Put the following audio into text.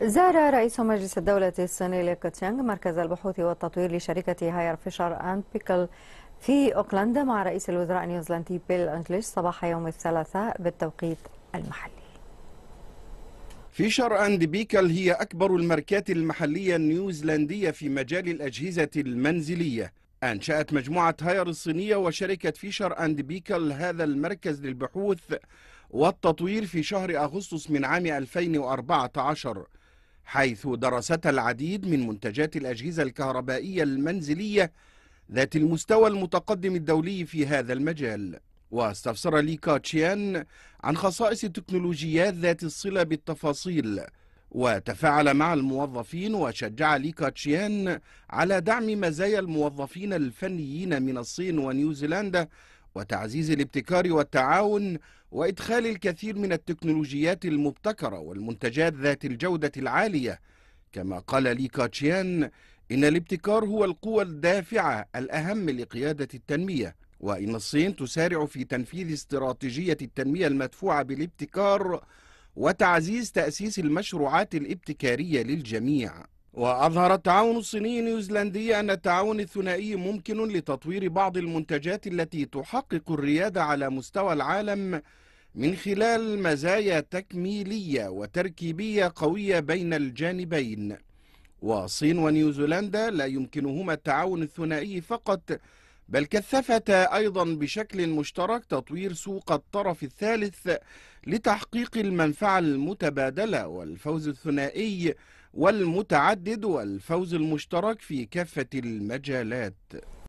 زار رئيس مجلس الدولة الصيني لي تشانغ مركز البحوث والتطوير لشركة هاير فيشر أند بيكل في أوكلاند مع رئيس الوزراء النيوزيلندي بيل أنجليش صباح يوم الثلاثاء بالتوقيت المحلي فيشر أند بيكل هي أكبر الماركات المحلية النيوزيلندية في مجال الأجهزة المنزلية أنشأت مجموعة هاير الصينية وشركة فيشر أند بيكل هذا المركز للبحوث والتطوير في شهر أغسطس من عام 2014 حيث درستها العديد من منتجات الأجهزة الكهربائية المنزلية ذات المستوى المتقدم الدولي في هذا المجال واستفسر لي كاتشيان عن خصائص التكنولوجيات ذات الصلة بالتفاصيل وتفاعل مع الموظفين وشجع لي كاتشيان على دعم مزايا الموظفين الفنيين من الصين ونيوزيلندا وتعزيز الابتكار والتعاون وإدخال الكثير من التكنولوجيات المبتكرة والمنتجات ذات الجودة العالية كما قال لي كاتشيان إن الابتكار هو القوة الدافعة الأهم لقيادة التنمية وإن الصين تسارع في تنفيذ استراتيجية التنمية المدفوعة بالابتكار وتعزيز تأسيس المشروعات الابتكارية للجميع وأظهر التعاون الصيني النيوزيلندي أن التعاون الثنائي ممكن لتطوير بعض المنتجات التي تحقق الريادة على مستوى العالم من خلال مزايا تكميلية وتركيبية قوية بين الجانبين وصين ونيوزيلندا لا يمكنهما التعاون الثنائي فقط بل كثفتا أيضا بشكل مشترك تطوير سوق الطرف الثالث لتحقيق المنفعة المتبادلة والفوز الثنائي والمتعدد والفوز المشترك في كافة المجالات